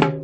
you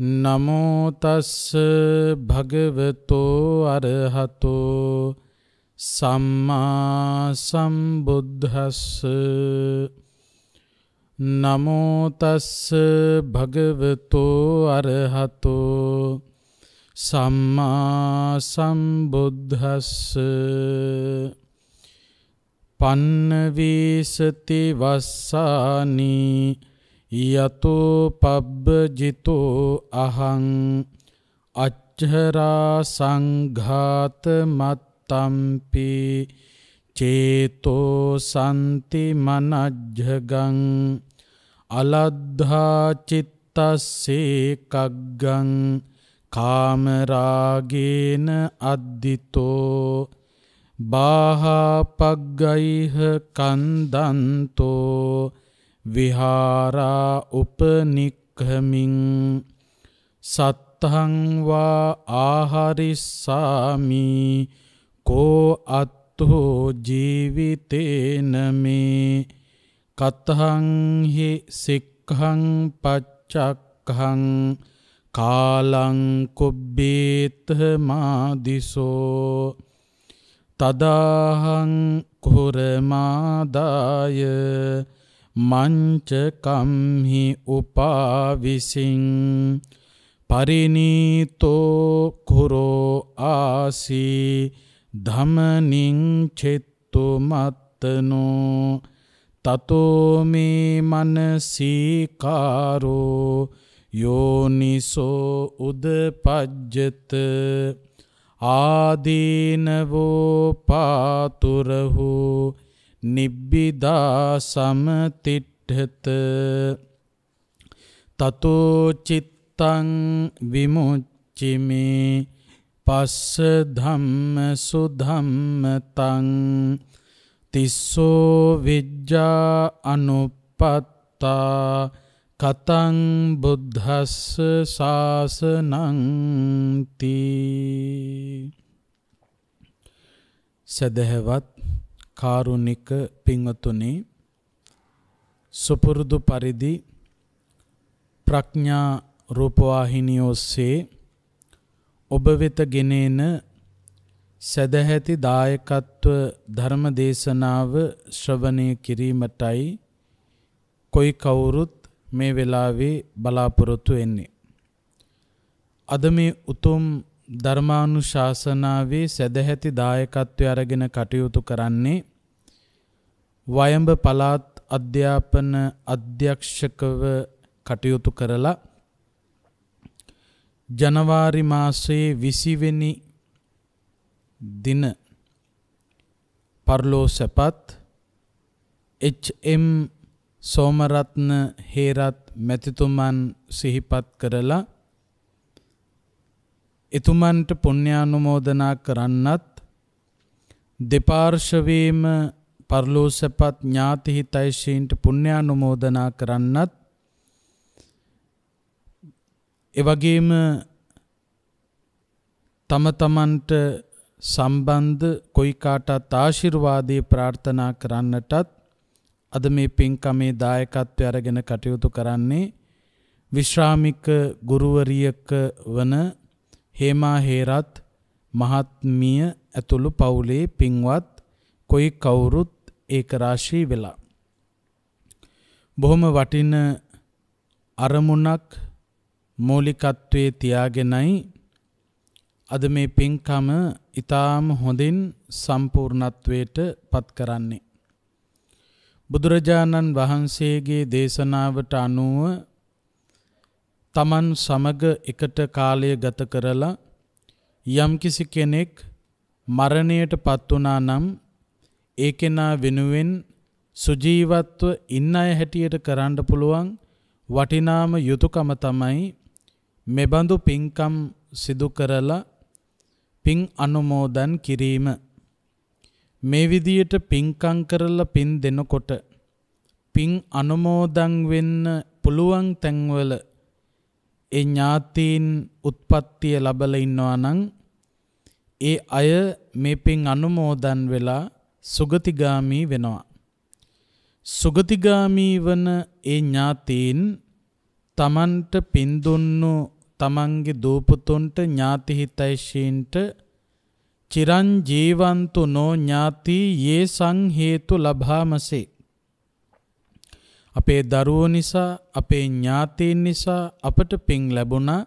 නමෝතස්ස භගවතෝ අරහතෝ සම්මා සම්බුද්ධස්ස නමෝතස්ස භගවතෝ අරහතෝ සම්මා සම්බුද්ධස්ස පන්නවීසති වස්සානී යතෝ පබ්බජිතෝ අහං අච්චරා සංඝාත මත්තම්පි චේතෝ සම්ති මනජ්ජගං අලද්ධා චිත්තස්සේ කග්ගං කාමරාගේන අද්දිතෝ බාහා පග්ගයිහ කන්දන්තෝ විහාරා උපනික්හමින් සත්තහංවා ආහරිස්සාමි කෝ අත්හෝ ජීවිතේනමේ කතහංහි සික්හං පච්චක්හං කාලංකුබ්බේතමාදිසෝ තදාහං කොරමාදාය මංචකම්හි උපාවිසිං පරිනීතෝ කුරෝ ආසී ධමනින් චෙත්තු මත්තනෝ තතෝමේ මනසීකාරෝ යෝනිසෝ උදපජ්ජත ආදීනවෝ පාතුරහු නිබ්බිදා සමතිට්ඨත තතෝ චිත්තං විමුච්චිමේ පස්ස ධම්ම සුධම්මතං තිස්සෝ විජ්ජා අනුපත්තා කතං බුද්ධස්ස ශාසනං ති සදහවත් කාරුණික පින්වතුනි සුපුරුදු පරිදි ප්‍රඥා රූපවාහිනිය ඔස්සේ ඔබ වෙත ගෙනෙන සදැහැති දායකත්ව ධර්ම දේශනාව ශ්‍රවණය කිරීමටයි කොයි කවුරුත් මේ වෙලාවේ බලාපොරොත්තු වෙන්නේ. අද මේ උතුම් ධර්මානුශාසනාවේ සැදැහැති දායකත්වය අරගෙන කටයුතු කරන්නේ වයඹ පළාත් අධ්‍යාපන අධ්‍යක්ෂකව කටයුතු කරලා ජනවාරි මාසයේ 20 වෙනි දින පර්ලෝ සපත් එච්.එම්. සෝමරත්න හේරත් මැතිතුමන් සිහිපත් කරලා එතුමන්ට පුණ්‍යානුමෝදනා කරන්නත් දෙපාර්ශවයේම පරලෝසපත් ඥාති හිතයිෂීන්ට පුණ්‍යානුමෝදනා කරන්නත් එවැගේම තම තමන්ට සම්බන්ධ කොයි කාටත් ආශිර්වාදේ ප්‍රාර්ථනා කරන්නටත් අද මේ පින්කමේ දායකත්වය අරගෙන කටයුතු කරන්නේ විශ්‍රාමික ගුරුවරියක වන හේමා හේරත් මහත්මිය ඇතුළු පවුලේ පින්වත් කොයි කවුරුත් ඒක රාශී වෙලා. බොහොම වටින අරමුණක් මූලිකත්වයේ තියාගෙනයි අද මේ පින්කම ඊටාම් හොඳින් සම්පූර්ණත්වයට පත් කරන්නේ. බුදුරජාණන් වහන්සේගේ දේශනාවට අනුව තමන් සමග එකට කාලය ගත කරලා යම්කිසි කෙනෙක් මරණයට පත් වුණා නම් ඒ කෙනා වෙනුවෙන් සුජීවත්ව ඉන්න අය හැටියට කරන්න පුළුවන් වටිනාම යුතුයකම තමයි මෙබඳු පින්කම් සිදු කරලා පින් අනුමෝදන් කිරීම මේ විදියට පින්කම් කරලා පින් දෙනකොට පින් අනුමෝදන් වෙන්න පුළුවන් තැන්වල ඒ ඥාතීන් උත්පත්තිය ලබලා ඉන්නවා නම් ඒ අය මේ පින් අනුමෝදන් වෙලා සුගතිගාමි වෙනවා. සුගතිගාමි වන ඒ ඥාතීන් තමන්ට පින් දුන්නු තමන්ගේ දූපතුන්ට ඥාති හිතයිෂීන්ට චිරං ජීවන්තු නො ඥාති යේසං හේතු ලබාමසේ අපේ දරුවෝ නිසා අපේ ඥාතීන් නිසා අපට පින් ලැබුණා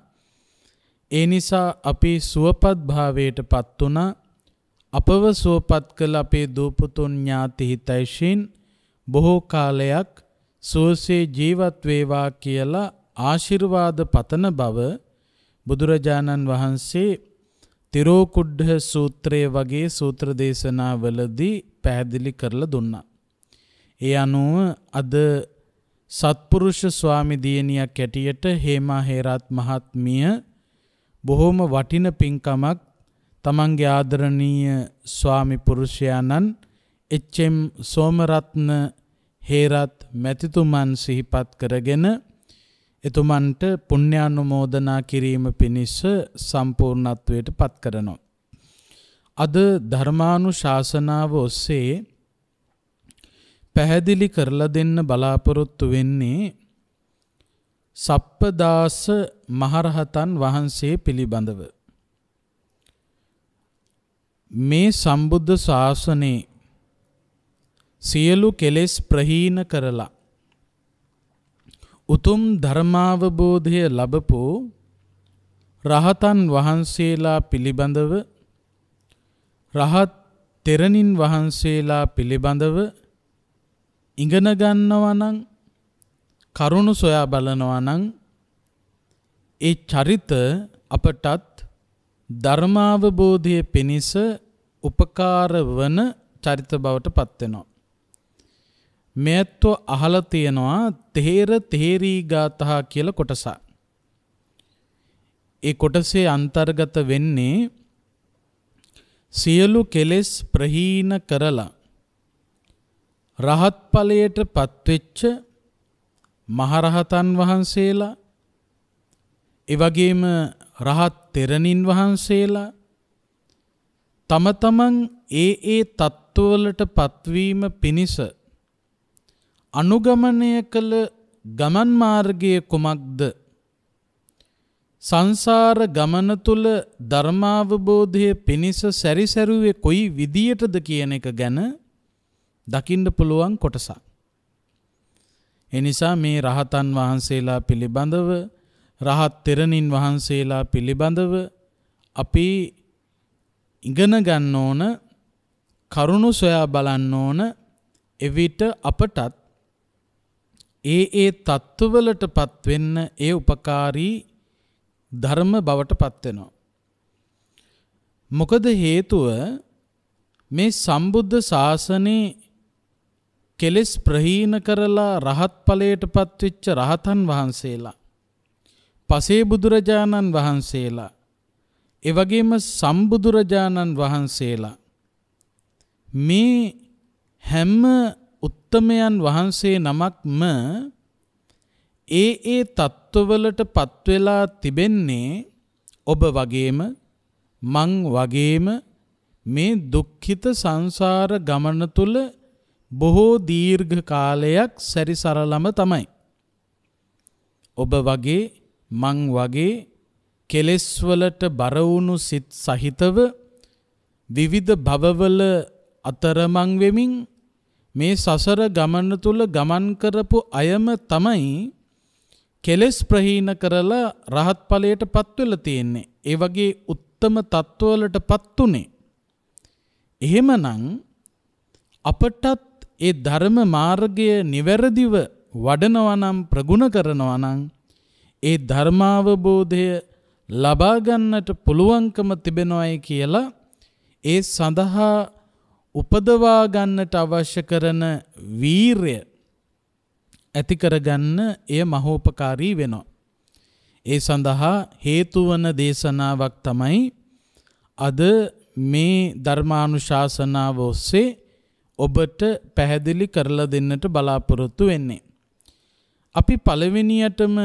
ඒ නිසා අපි සුවපත් භාවයට පත් වුණා අපව සුවපත් කළ අපේ දූපතුන් ඥාති හිතයිෂින් බොහෝ කාලයක් සෝසේ ජීවත් වේවා කියලා ආශිර්වාද පතන බව බුදුරජාණන් වහන්සේ තිරෝකුඩ්ඩ සූත්‍රය වගේ සූත්‍ර දේශනාවලදී පැහැදිලි කරලා දුන්නා. ඒ අනුව අද සත්පුරුෂ ස්වාමි දියණියක් ඇටියට හේමා හේරත් මහත්මිය බොහොම වටින පින්කමක් තමන්ගේ ආදරණීය ස්වාමි පුරුෂයාණන් එච්.එම්. සෝමරත්න හේරත් මැතිතුමන් සිහිපත් කරගෙන එතුමන්ට පුණ්‍යානුමෝදනා කිරීම පිණිස සම්පූර්ණත්වයට පත් කරනවා. අද ධර්මානුශාසනාව ඔස්සේ පැහැදිලි කරලා දෙන්න බලාපොරොත්තු වෙන්නේ සප්පදාස මහරහතන් වහන්සේ පිළිබඳව. මේ සම්බුද්ධ ශාසනයේ සියලු කෙලෙස් ප්‍රහීන කරලා උතුම් ධර්මාවබෝධය ලැබපු රහතන් වහන්සේලා පිළිබඳව රහත් තෙරණින් වහන්සේලා පිළිබඳව ඉගෙන ගන්නවා නම් කරුණු සොයා බලනවා නම් ඒ චරිත අපටත් ධර්මාවබෝධයේ පිණිස උපකාර වන චරිත බවට පත් වෙනවා. මෙයත්ව අහලා තියෙනවා තේර තේරී ගාතහා කියලා කොටසක්. ඒ කොටසේ අන්තර්ගත වෙන්නේ සියලු කෙලෙස් ප්‍රහීන කරලා රහත් ඵලයට පත්වෙච්ච මහරහතන් වහන්සේලා ඒ වගේම රහත් තෙරණින් වහන්සේලා තම තමන් ඒ ඒ தত্ত্বවලට පත්වීම පිණිස අනුගමනය කළ ගමන් මාර්ගය කුමක්ද සංසාර ගමන තුල ධර්මාවබෝධය පිණිස සැරිසරුවේ කොයි විදියටද කියන එක ගැන දකින්න පුළුවන් කොටසක්. එනිසා මේ රහතන් වහන්සේලා පිළිබඳව රහත් තෙරණින් වහන්සේලා පිළිබඳව අපි ඉගෙන ගන්න ඕන කරුණු සොයා බලන්න ඕන එවිට අපටත් ඒ ඒ தত্ত্বවලටපත් වෙන්න ඒ ಉಪකාරී ධර්ම බවටපත් වෙනවා. මොකද හේතුව මේ සම්බුද්ධ ශාසනයේ කෙලෙස් ප්‍රහීන කරලා රහත් ඵලයට පත්වෙච්ච රහතන් වහන්සේලා පසේ බුදුරජාණන් වහන්සේලා එවගේම සම්බුදුරජාණන් වහන්සේලා මේ හැම උත්තමයන් වහන්සේ නමක්ම ඒ ඒ தত্ত্বවලට පත්වෙලා තිබෙන්නේ ඔබ වගේම මං වගේම මේ දුක්ඛිත සංසාර ගමන තුල බොහෝ දීර්ඝ කාලයක් සැරිසරලම තමයි. ඔබ වගේ මං වගේ කෙලෙස්වලට බරවුණු සිත් සහිතව විවිධ භවවල අතරමං වෙමින් මේ සසර ගමන තුල ගමන් කරපු අයම තමයි කෙලෙස් ප්‍රහීන කරලා රහත් ඵලයට පත් වෙලා තියෙන්නේ. ඒ වගේ උත්තරම තත්ත්වවලට පත් උනේ. එහෙමනම් අපටත් ඒ ධර්ම මාර්ගය නිවැරදිව වඩනවනම් ප්‍රගුණ කරනවනම් ඒ ධර්මාවබෝධය ලබා ගන්නට පුළුවන්කම තිබෙනවයි කියලා ඒ සඳහා උපදවා ගන්නට අවශ්‍ය කරන වීරය ඇති කරගන්න එය මහෝපකාරී වෙනවා. ඒ සඳහා හේතු වන දේශනාවක් තමයි අද මේ ධර්මානුශාසනාව ඔස්සේ ඔබට පැහැදිලි කරලා දෙන්නට බලාපොරොත්තු වෙන්නේ. අපි පළවෙනියටම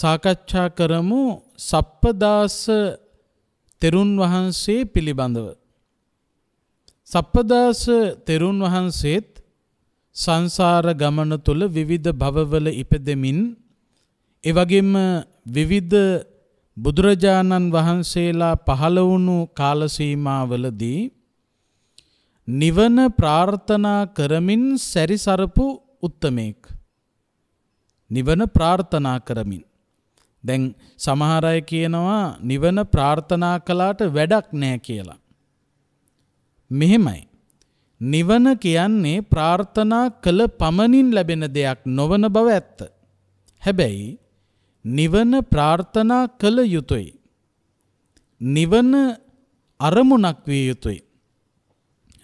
සාකච්ඡා කරමු සප්පදාස තෙරුන් වහන්සේ පිළිබඳව. සප්පදාස තෙරුන් වහන්සේත් සංසාර ගමන තුළ විවිධ භවවල ඉපදෙමින් එවගේම විවිධ බුදුරජාණන් වහන්සේලා පහළ වුණු කාල සීමාවලදී නිවන ප්‍රාර්ථනා කරමින් සැරිසරපු උත්තමයෙක්. නිවන ප්‍රාර්ථනා කරමින්. දැන් සමහර අය කියනවා නිවන ප්‍රාර්ථනා කළාට වැඩක් නැහැ කියලා. මෙහෙමයි. නිවන කියන්නේ ප්‍රාර්ථනා කළ පමණින් ලැබෙන දෙයක් නොවන බව ඇත්ත. හැබැයි නිවන ප්‍රාර්ථනා කළ යුතුයි. නිවන අරමුණක් විය යුතුයි.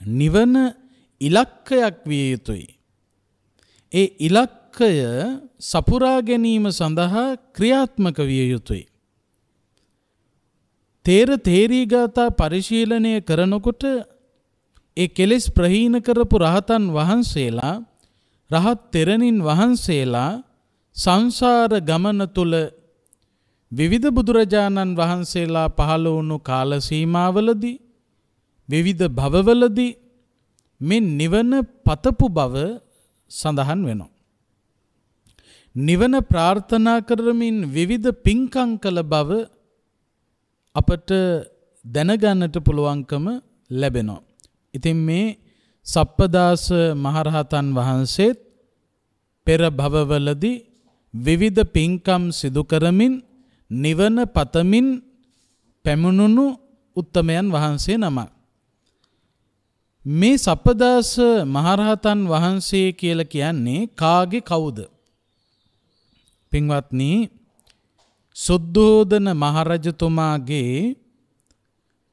නිවන ඉලක්කයක් විය යුතුයි. ඒ ඉලක්කය සපුරා ගැනීම සඳහා ක්‍රියාත්මක විය යුතුයි. තේර තේරීගාතා පරිශීලනය කරනකොට ඒ කෙලෙස් ප්‍රහීන කරපු රහතන් වහන්සේලා රහත් තෙරණින් වහන්සේලා සංසාර ගමන තුල විවිධ බුදුරජාණන් වහන්සේලා පහළ වුණු කාල සීමාවලදී විවිධ භවවලදී මේ නිවන පතපු බව සඳහන් වෙනවා. නිවන ප්‍රාර්ථනා කරමින් විවිධ පින්කම් කළ බව අපට දැනගන්නට පුළුවන්කම ලැබෙනවා. ඉතින් මේ සප්පදාස මහරහතන් වහන්සේත් පෙර භවවලදී විවිධ පින්කම් සිදු කරමින් නිවන පතමින් පැමුණුණු උත්තමයන් වහන්සේ නමක්. මේ සප්පදාස මහරහතන් වහන්සේ කියලා කියන්නේ කාගේ කවුද? පින්වත්නි සුද්ධෝදන මහරජතුමාගේ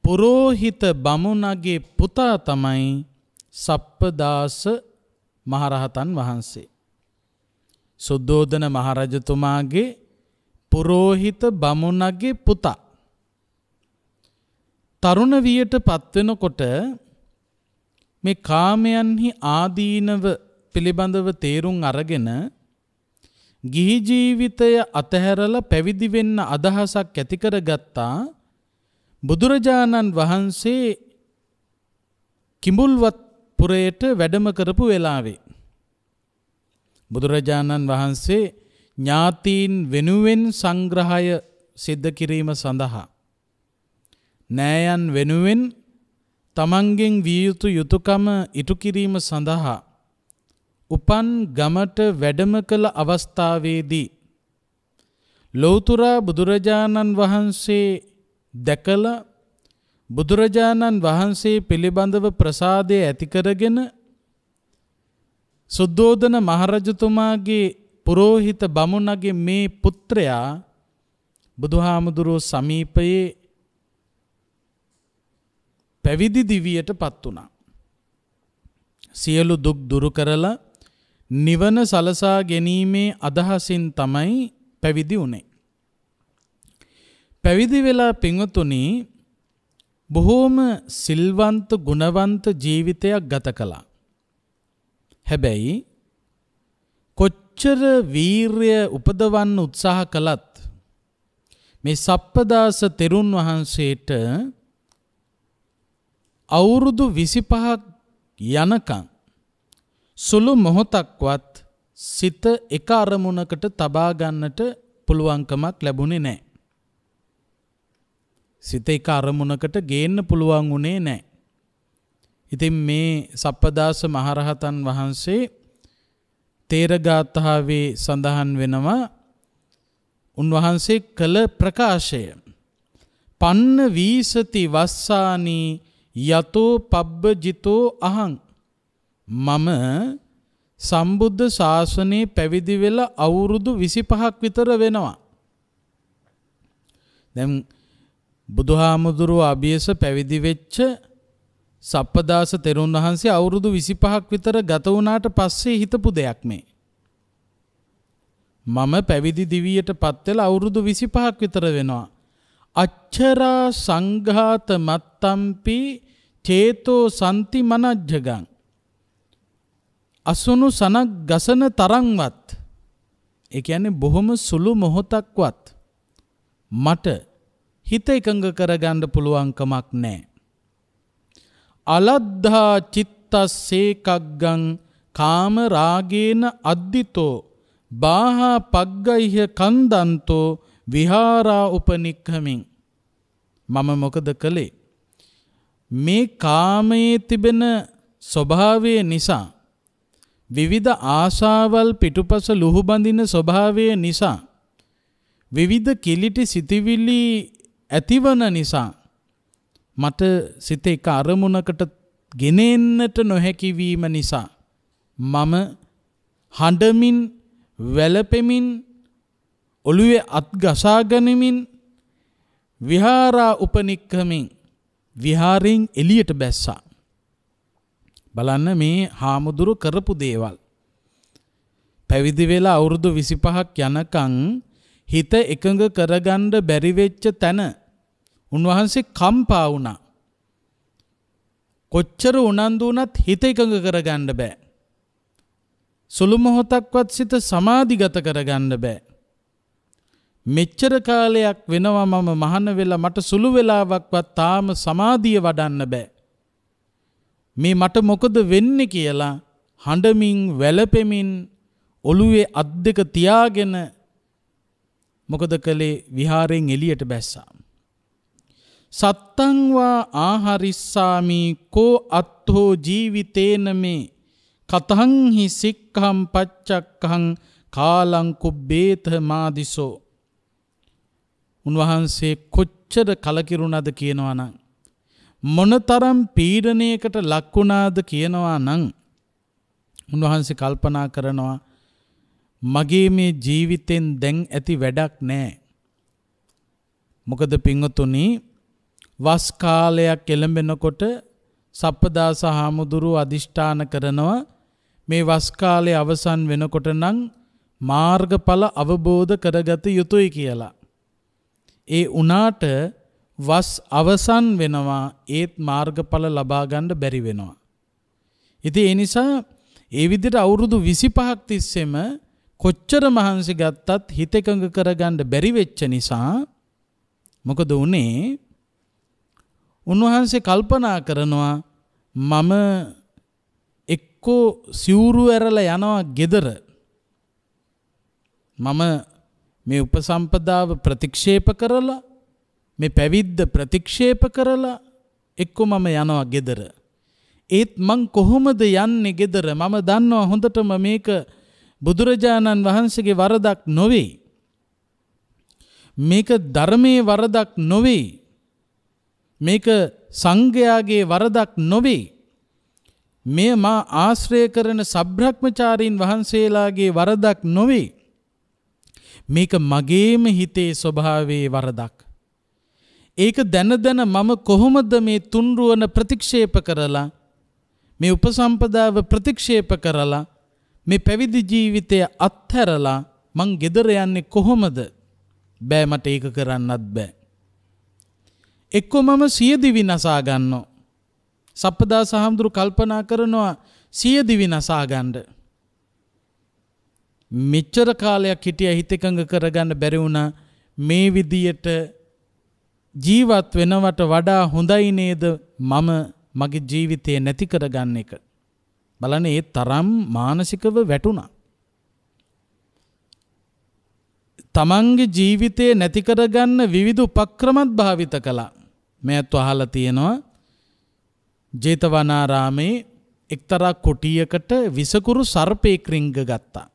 පුරෝහිත බමුණගේ පුතා තමයි සප්පදාස මහරහතන් වහන්සේ. සුද්ධෝදන මහරජතුමාගේ පුරෝහිත බමුණගේ පුතා. තරුණ වියට පත්වෙනකොට මේ කාමයන්හි ආදීනව පිළිබඳව තේරුම් අරගෙන ගිහි ජීවිතය අතහැරලා පැවිදි වෙන්න අදහසක් ඇති කරගත්තා බුදුරජාණන් වහන්සේ කිඹුල්වත් පුරයට වැඩම කරපු වෙලාවේ බුදුරජාණන් වහන්සේ ඥාතීන් වෙනුවෙන් සංග්‍රහය සිද්ධ කිරීම සඳහා නෑයන් වෙනුවෙන් තමන්ගෙන් විය යුතු යුතුයකම ඉටු කිරීම සඳහා උපන් ගමට වැඩම කළ අවස්ථාවේදී ලෞතර බුදුරජාණන් වහන්සේ දැකල බුදුරජාණන් වහන්සේ පිළිබඳව ප්‍රසාදය ඇති කරගෙන සුද්ධෝදන මහරජතුමාගේ පුරෝහිත බමුණගේ මේ පුත්‍රයා බුදුහාමුදුරුව සමීපයේ පැවිදි දිවියට පත් වුණා. සියලු දුක් දුරු කරලා නිවන සලසා ගැනීමේ අදහසින් තමයි පැවිදි වුණේ. පැවිදි වෙලා පින්වතුනි බොහෝම සිල්වන්ත ගුණවන්ත ජීවිතයක් ගත කළා. හැබැයි කොච්චර වීරය උපදවන්න උත්සාහ කළත් මේ සප්පදාස තෙරුන් වහන්සේට අවුරුදු 25ක් යනකම් සුළු මොහොතක්වත් සිත එක අරමුණකට තබා ගන්නට පුළුවන්කමක් ලැබුණේ නැහැ. සිත එක අරමුණකට ගේන්න පුළුවන් උනේ නැහැ. ඉතින් මේ සප්පදාස මහරහතන් වහන්සේ තේරගාථාවේ සඳහන් වෙනවා උන්වහන්සේ කළ ප්‍රකාශය පන්න වීසති වස්සානී යතෝ පබ්බ ජිතෝ අහං මම සම්බුද්ධ ශාසනයේ පැවිදි වෙලා අවුරුදු 25ක් විතර වෙනවා. දැන් බුදුහාමුදුරුව අභියස පැවිදි වෙච්ච සප්පදාස තෙරුන් වහන්සේ අවුරුදු 25ක් විතර ගත වුණාට පස්සේ හිතපු දෙයක් මේ. මම පැවිදි දිවියටපත් වෙලා අවුරුදු 25ක් විතර වෙනවා. අච්චරා සංඝාත මත්තම්පි චේතෝ සන්ති මනජ්ජගං අසුණු සනක් ගසන තරම්වත් ඒ කියන්නේ බොහොම සුළු මොහොතක්වත් මට හිත එකඟ කරගන්න පුළුවන්කමක් නැහැ. අලද්ධා චිත්තස්සේකග්ගං කාම රාගේන අද්දිතෝ බාහා පග්ගයිහ කන්දන්තෝ විහාරා උපනික්ඛමින් මම මොකද කළේ මේ කාමයේ තිබෙන ස්වභාවය නිසා විවිධ ආශාවල් පිටුපස ලුහුබඳින ස්වභාවය නිසා විවිධ කිලිටි සිතිවිලි ඇතිවන නිසා මට සිත එක අරමුණකට ගෙනෙන්නට නොහැකි වීම නිසා මම හඬමින් වැළපෙමින් ඔළුවේ අත් ගසා ගනිමින් විහාරා උපනික්කමින් විහාරයෙන් එළියට බැස්සා. බලන්න මේ හාමුදුරු කරපු දේවල්. පැවිදි වෙලා අවුරුදු 25ක් යනකම් හිත එකඟ කරගන්න බැරි වෙච්ච තැන උන්වහන්සේ කම්පා වුණා. කොච්චර උනන්දු වුණත් හිත එකඟ කරගන්න බෑ. සුළු මොහොතක්වත් සිත සමාධිගත කරගන්න බෑ. මෙච්චර කාලයක් වෙනවා මම මහන වෙලා මට සුළු වෙලාවක්වත් තාම සමාධිය වඩන්න බෑ. මේ මට මොකද වෙන්න කියලා හඬමින් වැලපෙමින් ඔළුවේ අත් දෙක තියාගෙන මොකද කළේ විහාරයෙන් එළියට බැස්සා. සත්තංවා ආහරිස්සාමි කෝ අත්හෝ ජීවිතේන මේ කතංහි සික්කම් පච්චක්කං කාලංකුබ්බේත මාදිසෝ උන්වහන්සේ කොච්චර කලකිරුණද කියනවා නම්. මොනතරම් පීඩනයකට ලක්වුණාද කියනවා නම් උන්වහන්සේ කල්පනා කරනවා මගේ මේ ජීවිතෙන් දැන් ඇති වැඩක් නෑ. මොකද පිංහතුනි වස් කාලයක් එළඹෙනකොට සප්පදාස හාමුදුරු අධිෂ්ඨාන කරනවා මේ වස් කාලේ අවසන් වෙනකොට නම් මාර්ගඵල අවබෝධ කරගත යුතුයි කියලා. ඒ උනාට වස් අවසන් වෙනවා ඒත් මාර්ගඵල ලබා ගන්න බැරි වෙනවා. ඉතින් ඒ නිසා ඒ විදිහට අවුරුදු 25ක් තිස්සෙම කොච්චර මහන්සි ගත්තත් හිත එකඟ කරගන්න බැරි වෙච්ච නිසා මොකද උනේ? උන්වහන්සේ කල්පනා කරනවා මම එක්කෝ සිවුරු ඇරලා යනවා gedara මම මේ උපසම්පදාව ප්‍රතික්ෂේප කරලා මේ පැවිද්ද ප්‍රතික්ෂේප කරලා එක්කො මම යනවා ගෙදර. ඒත් මං කොහොමද යන්නේ ගෙදර මම දන්නවා හොඳටම මේක බුදුරජාණන් වහන්සේගේ වරදක් නොවේ. මේක ධර්මයේ වරදක් නොවේ. මේක සංඝයාගේ වරදක් නොවේ. මෙය මා ආශ්‍රය කරන සබ්‍රහ්මචාරීන් වහන්සේලාගේ වරදක් නොවේ. මේක මගේම හිතේ ස්වභාවයේ වරදක්. ඒක දැන දැන මම කොහොමද මේ තුන්රුවන ප්‍රතික්ෂේප කරලා මේ උපසම්පදාව ප්‍රතික්ෂේප කරලා මේ පැවිදි ජීවිතය අත්හැරලා මං ගෙදර යන්නේ කොහොමද? බෑ මට ඒක කරන්නත් බෑ. එක්කෝ මම සියදිවි නසා ගන්නවා. සප්පදාස හාමුදුරු කල්පනා කරනවා සියදිවි නසා ගන්නේ මෙච්චර කාලයක් හිටිය හිතකඟ කරගන්න බැරි වුණා මේ විදියට ජීවත් වෙනවට වඩා හොඳයි නේද මම මගේ ජීවිතය නැති කරගන්න එක. බලන ඒ තරම් මානසිකව වැටුණා. තමන්ගේ ජීවිතය නැති කරගන්න විවිධ උපක්‍රමත් භාවිත කළා. මෙයත් අහලා තියෙනවා. ජේතවනාරාමේ එක්තරා කොටියකට විසකුරු සර්පේක් රිංග ගත්තා.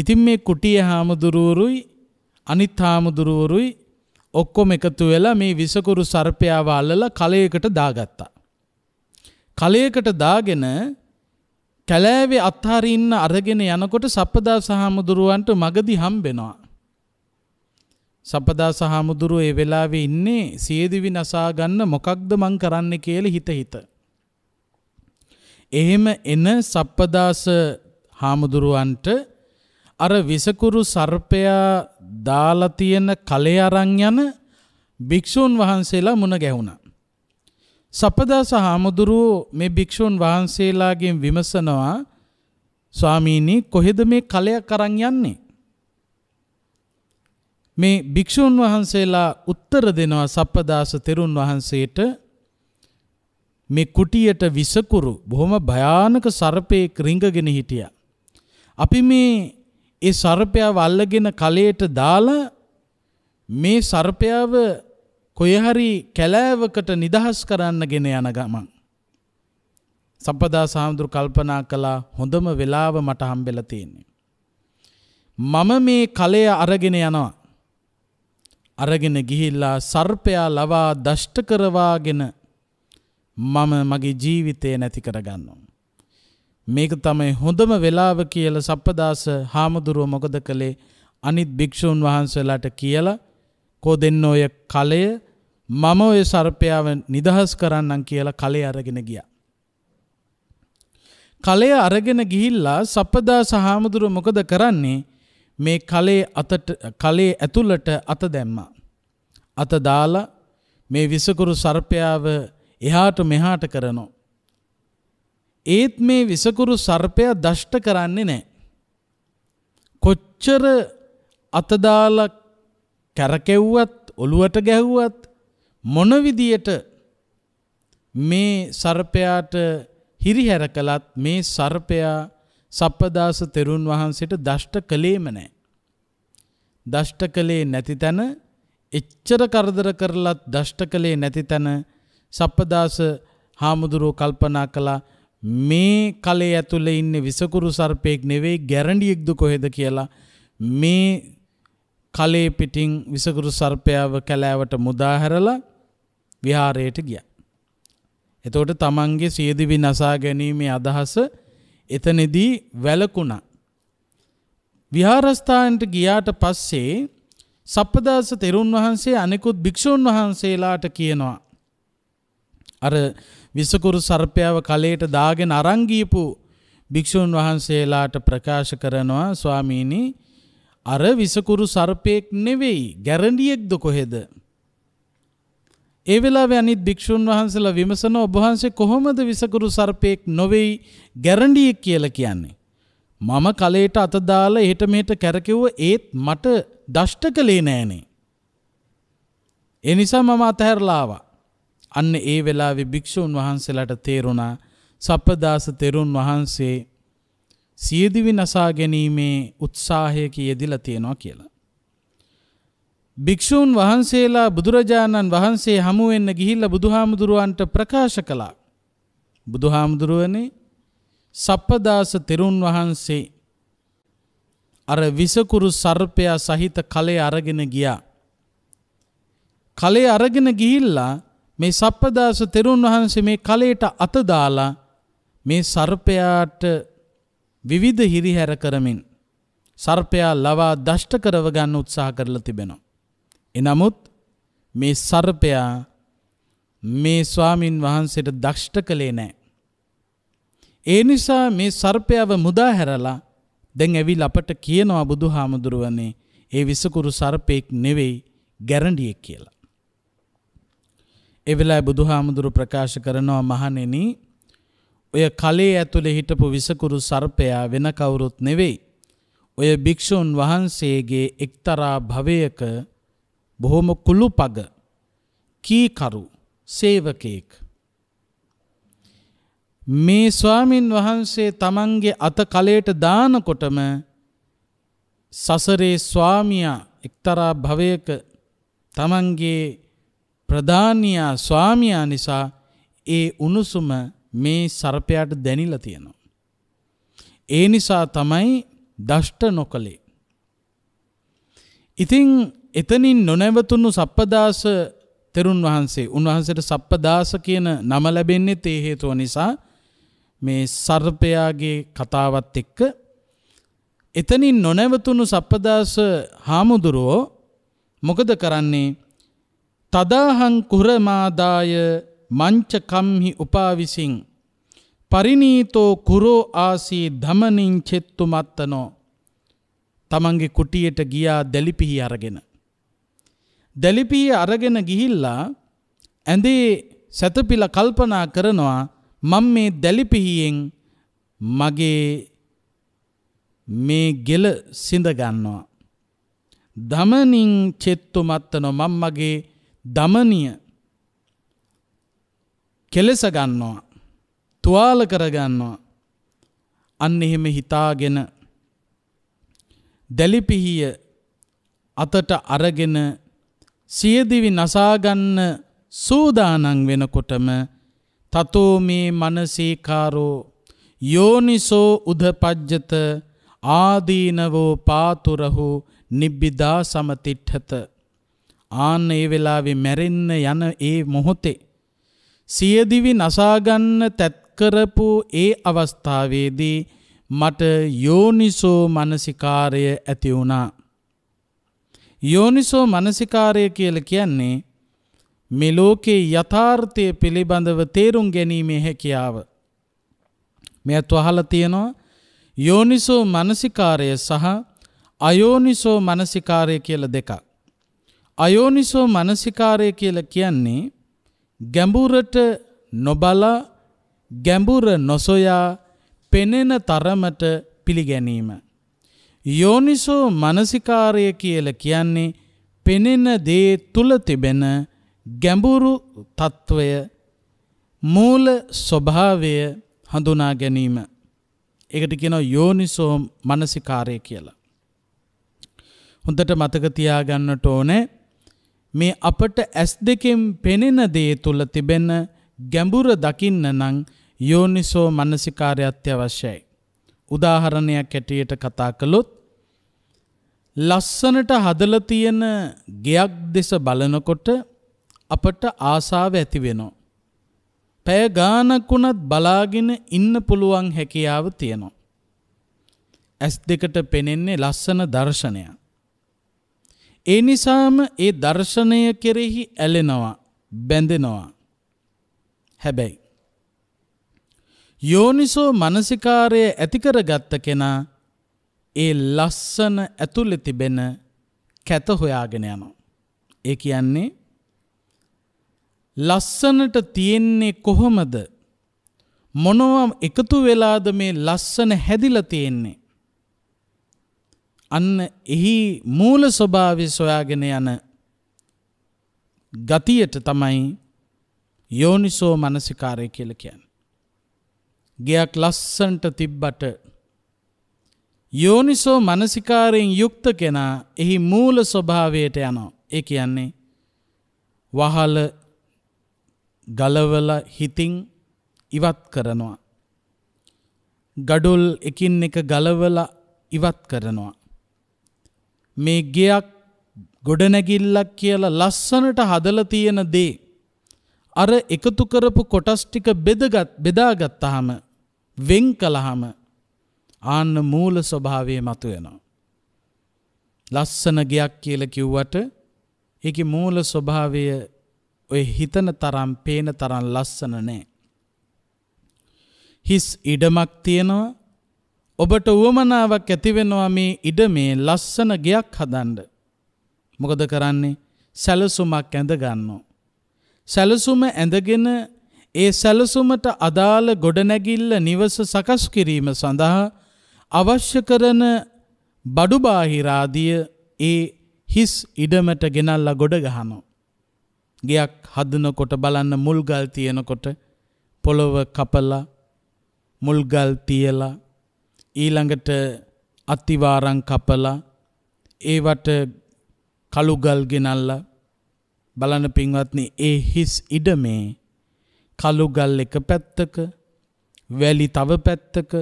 ඉතින් මේ කුටිය හාමුදුරුවරුයි අනිත් හාමුදුරුවරුයි ඔක්කොම එකතු වෙලා මේ විසකුරු සර්පයාව අල්ලලා කලයකට දාගත්තා. කලයකට දාගෙන කැලෑවේ අත්හරින්න අරගෙන යනකොට සප්පදා සහාමුදුරුවන්ට මගදි හම්බෙනවා. සපදා සහාමුදුරුව ඒ වෙලාවේ ඉන්නේ සියදිවි නසා ගන්න මොකක්ද මං කරන්න කියලා හිත හිත. එහෙම එන සප්පදාස හාමුදුරුවන්ට අර විසකුරු සර්පයා දාලා තියෙන කලේ අරන් යන භික්ෂූන් වහන්සේලා මුණ ගැහුණා. සපදාස හාමුදුරුව මේ භික්ෂූන් වහන්සේලාගෙන් විමසනවා ස්වාමීනි කොහෙද මේ කලයක් අරන් යන්නේ? මේ භික්ෂූන් වහන්සේලා උත්තර දෙනවා සප්පදාස තෙරුන් වහන්සේට මේ කුටියට විසකුරු බොහොම භයානක සර්පයෙක් රිංගගෙන හිටියා. අපි මේ ඒ සර්පයාව අල්ලගෙන කලයට දාලා මේ සර්පයාව කොයහරි කැලෑවකට නිදහස් කරන්න ගෙන යන ගමන්. සපදා සාමුදුරු කල්පනා කළා හොඳම වෙලාව මට හම්බෙල තියෙන්නේ. මම මේ කලය අරගෙන යනවා. අරගෙන ගිහිල්ලා සර්පයා ලවා දෂ්ට කරවාගෙන මම මගේ ජීවිතය නැති කරගන්නවා. මේක තමයි හොඳම වෙලාව කියල සප්පදාස හාමුදුරුව මොකද කළේ අනිත් භික්‍ෂූන් වහන්සේලාට කියලා කෝ දෙන්න ඔය කලය මම ඔය සර්පයාව නිදහස් කරන්නම් කියලා කලේ අරගෙන ගිය. කලය අරගෙන ගිහිල්ලා සප්පදා සහාමුදුරුව මොකද කරන්නේ මේ කලේ අතට කලේ ඇතුළට අත දැම්මා. අත දාලා මේ විසකුරු සර්පයාව එහාට මෙහාට කරනවා. ඒත් මේ විසකුරු සර්පය දෂ්ට කරන්නේ නෑ. කොච්චර අතදාල කැරකෙව්වත් ඔළුවට ගැහුවත් මොනවිදියට මේ සර්පයාට හිරිහැර කළත් මේ සර්පයා සප්පදාස තෙරුන් වහන්සේට දෂ්ට කළේම නෑ. දෂ්ට කළේ නැති තැන එච්චර කරදර කරලත් දෂ්ට කළේ නැති තැන සප්පදාස හාමුදුරුව කල්පනා කළා මේ කලේ ඇතුළ ඉන්න විසකුරු සර්පයෙක් නෙවෙයි ගැරඩියෙක්ද කොහෙද කියලා මේ කලේ පිටිං විසකුරු සර්පයාව කැලෑවට මුදාහැරලා විහාරයට ගිය. එතෝට තමන්ගේ සියදිවි නසා ගැනීමේ අදහස එතනෙදී වැලකුණා. විහාරස්ථානට ගියාට පස්සේ සප්පදාස තෙරුන් වහන්සේ අනෙකුත් භික්‍ෂූන් වහන්සේලාට කියනවා. අර විසකුරු සර්පයාව කලයට දාගෙන අරන් ගියපු භික්ෂුන් වහන්සේලාට ප්‍රකාශ කරනවා ස්වාමීනි අර විසකුරු සර්පෙක් නෙවෙයි ගැරඬියෙක්ද කොහෙද? ඒ වෙලාවේ අනිත් භික්ෂුන් වහන්සේලා විමසන ඔබ වහන්සේ කොහොමද විසකුරු සර්පෙක් නොවේයි ගැරඬියෙක් කියලා කියන්නේ? මම කලයට අත දාලා එහෙට මෙහෙට කැරකෙව්ව ඒත් මට දෂ්ට කළේ නෑනේ. ඒ නිසා මම අතහැරලා ආවා. අන්න ඒ වෙලාවේ භික්ෂූන් වහන්සේලාට තේරුණා සප්පදාස තෙරුන් වහන්සේ සියදිවි නසා ගැනීමේ උත්සාහයක යෙදිලා තියෙනවා කියලා. භික්ෂූන් වහන්සේලා බුදුරජාණන් වහන්සේ හමු වෙන්න ගිහිල්ලා බුදුහාමුදුරුවන්ට ප්‍රකාශ කළා. බුදුහාමුදුරුවනේ සප්පදාස තෙරුන් වහන්සේ අර විසකුරු සර්පයා සහිත කලේ අරගෙන ගියා. කලේ අරගෙන ගිහිල්ලා මේ සප්පදාස තෙරුන් වහන්සේ මේ කලයට අත දාලා මේ සර්පයාට විවිධ හිරිහැර කරමින් සර්පයා ලවා දෂ්ට කරව ගන්න උත්සාහ කරලා තිබෙනවා. එනමුත් මේ සර්පයා මේ ස්වාමින් වහන්සේට දෂ්ට කළේ නෑ. ඒ නිසා මේ සර්පයාව මුදා හැරලා දැන් ඇවිල් අපට කියනවා බුදු හාමුදුරුවනේ ඒ විසකුරු සර්පයෙක් නෙවෙයි ගැරඩියෙක් කියලා. ඒ වෙලාවේ බුදුහාමුදුරු ප්‍රකාශ කරනවා මහණෙනි ඔය කලේ ඇතුලේ හිටපු විසකුරු සර්පයා වෙන කවුරුත් නෙවෙයි. ඔය භික්ෂුන් වහන්සේගේ එක්තරා භවයක බොහොම කුළුපග කීකරු සේවකයෙක්. මේ ස්වාමින් වහන්සේ තමන්ගේ අත කලයට දානකොටම සසරේ ස්වාමියා එක්තරා භවයක තමන්ගේ ප්‍රධානියා ස්වාමියා නිසා ඒ උණුසුම මේ සර්පයාට දැනිලා තියෙනවා. ඒ නිසා තමයි දෂ්ට නොකලේ. ඉතින් එතනින් නොනැවතුණු සප්පදාස තෙරුන් වහන්සේ උන්වහන්සේට සප්පදාස කියන නම ලැබෙන්නේ තේ හේතුව නිසා මේ සර්පයාගේ කතාවත් එක්ක එතනින් නොනැවතුණු සප්පදාස හාමුදුරුවෝ මොකද කරන්නේ තදාහං කුරමාදාය මංචකම්හි උපාවිසින් පරිනීතෝ කුරෝ ආසී ධමනින් චෙත්තු මත්තනෝ තමන්ගේ කුටියට ගියා දැලිපිහි අරගෙන. දැලිපිහි අරගෙන ගිහිල්ලා ඇඳේ සැතපිල කල්පනා කරනවා මං මේ දැලිපිහියෙන් මගේ මේ ගෙල සිඳගන්නවා. දමනින් චෙත්තු මත්තනො මං මගේ දමනිය කෙලෙස ගන්නවා තුවාල කරගන්නවා අන්න එහෙම හිතාගෙන දැලිපිහිය අතට අරගෙන සියදිවි නසාගන්න සූදානං වෙනකොටම තතෝ මේ මනසේකාරෝ යෝනිසෝ උදපජ්ජත ආදීනවෝ පාතුරහු නිබ්බිදා සමතිට්ඨත ආන්න ඒ වෙලාවේ මැරෙන්න යන ඒ මොහොතේ සියදිවි නසාගන්න තැත් කරපු ඒ අවස්ථාවේදී මට යෝනිසෝ මනසිකාරය ඇති වුණා. යෝනිසෝ මනසිකාරය කියල කියන්නේ මේ ලෝකේ යථාර්ථය පිළිබඳව තේරුම් ගැනීමේ හැකියාව. මෙත් වහල තියෙනවා යෝනිසෝ මනසිකාරය සහ අයෝනිසෝ මනසිකාරය කියල දෙකක්. අයෝනිසෝ මනසිකාරය කියලා කියන්නේ ගැඹුරට නොබලා ගැඹුර නොසොයා පෙනෙන තරමට පිළිගැනීම. යෝනිසෝ මනසිකාරය කියල කියන්නේ පෙනෙන දේ තුළ තිබෙන ගැඹුරු තත්ත්වය මූල ස්වභාවය හඳුනා ගැනීම. එකට කියන යෝනිසෝ මනසිකාරය කියලා. හොඳට මතක තියාගන්නට ඕනෑ මේ අපට ඇස් දෙකෙන් පෙනෙන දේ තුල තිබෙන ගැඹුර දකින්න නම් යෝනිසෝ මනසිකාරය අත්‍යවශ්‍යයි. උදාහරණයක් ඇටියට කතා කළොත් ලස්සනට හදලා තියෙන ගෙයක් දෙස බලනකොට අපට ආසාව ඇති වෙනවා. පැය ගානක් වුණත් බලාගෙන ඉන්න පුළුවන් හැකියාව තියෙනවා. ඇස් දෙකට පෙනෙන්නේ ලස්සන දර්ශනයක්. ඒ නිසාම ඒ දර්ශනය කෙරෙහි ඇලෙනවා බැඳෙනවා. හැබැයි. යෝනිසෝ මනසිකාරය ඇතිකර ගත්ත කෙනා ඒ ලස්සන ඇතුළෙ තිබෙන කැත හොයාගෙන යනවා. ඒ කියන්නේ ලස්සනට තියෙන්නේ කොහොමද මොනවම් එකතු වෙලාද මේ ලස්සන හැදිල තියෙන්නේ. අන්න එහි මූල ස්වභාවය සොයාගෙන යන ගතියට තමයි යෝනිසෝ මනසිකාරය කියල කියන්න. ගෙයක් ලස්සන්ට තිබ්බට යෝනිසෝ මනසිකාරයෙන් යුක්ත කෙනා එහි මූල ස්වභාවයට යනෝ ඒ කියන්නේ වහල ගලවල හිතින් ඉවත් කරනවා. ගඩොල් එකින් එක ගලවල ඉවත් කරනවා. මේ ගෙයක් ගොඩනැගිල්ලක් කියලා ලස්සනට හදලා තියෙන දේ අර එකතු කරපු කොටස් ටික බෙදගත් බෙදාගත්තාම වෙන් කළාම ආන්න මූල ස්වභාවය මතුවෙනවා. ලස්සන ගයක් කියලා කිව්වට ඒකේ මූල ස්වභාවය ඔය හිතන තරම් පේන තරම් ලස්සන නෑ. හිස් ඉඩමක් තියෙනවා ඔබට වුවමනාවක් ඇතිවෙනවා මේ ඉඩ මේ ලස්සන ගයක් හදන්ඩ. මොකද කරන්නේ සැලසුමක් ඇඳගන්නෝ. සැලසුම ඇඳගෙන ඒ සැලසුමට අදාළ ගොඩනැගිල්ල නිවස සකස් කිරීම සඳහා අවශ්‍ය කරන බඩුබාහිරාදිය ඒ හිස් ඉඩමට ගෙනල්ලා ගොඩ ගහනෝ. ගයක් හදනකොට බලන්න මුල්ගල් තියෙනකොට පොළොව කපලා මුල්ගල් තියලා ඊළඟට අත්තිවාරං කපලා ඒවට කළුගල් ගෙනල්ලා බලන පින්වත්නි ඒ හිස් ඉඩමේ කළුගල් එක පැත්තක වැලි තව පැත්තක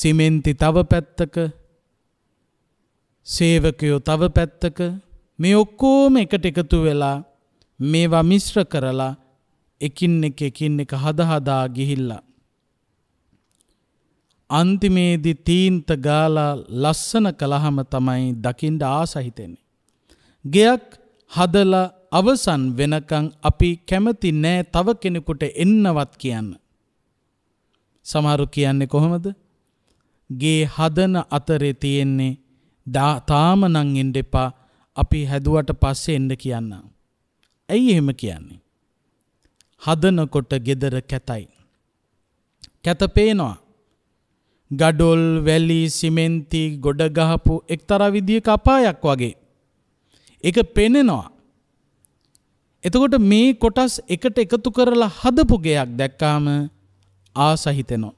සිමෙන්ති තව පැත්තක සේවකයෝ තව පැත්තක මේ ඔක්කෝම එකට එකතු වෙලා මේවා මිශ්‍ර කරලා එකින් එක එකින් එක හදහදා ගිහිල්ලා අන්තිමේදි තීන්ත ගාලා ලස්සන කළහම තමයි දකිින්ට ආසහිතෙන්නේ. ගෙයක් හදල අවසන් වෙනකං අපි කැමති නෑ තව කෙනෙකුට එන්නවත් කියන්න. සමහරු කියන්නේ කොහොමද? ගේ හදන අතරේ තියෙන්නේ තාමනං එන්න එපා අපි හැදුවට පස්සේ එන්න කියන්න. ඇයි එහෙම කියන්නේ? හදනකොට gedara කැතයි. කැත පේනවා. ගඩොල් වැලි සිමෙන්ති ගොඩ ගහපු එක්තරා විදියක අපායක් වගේ. එක පෙනෙනවා. එතකොට මේ කොටස් එකට එකතු කරලා හදපු ගෙයක් දැක්කාම ආසහිතෙනවා.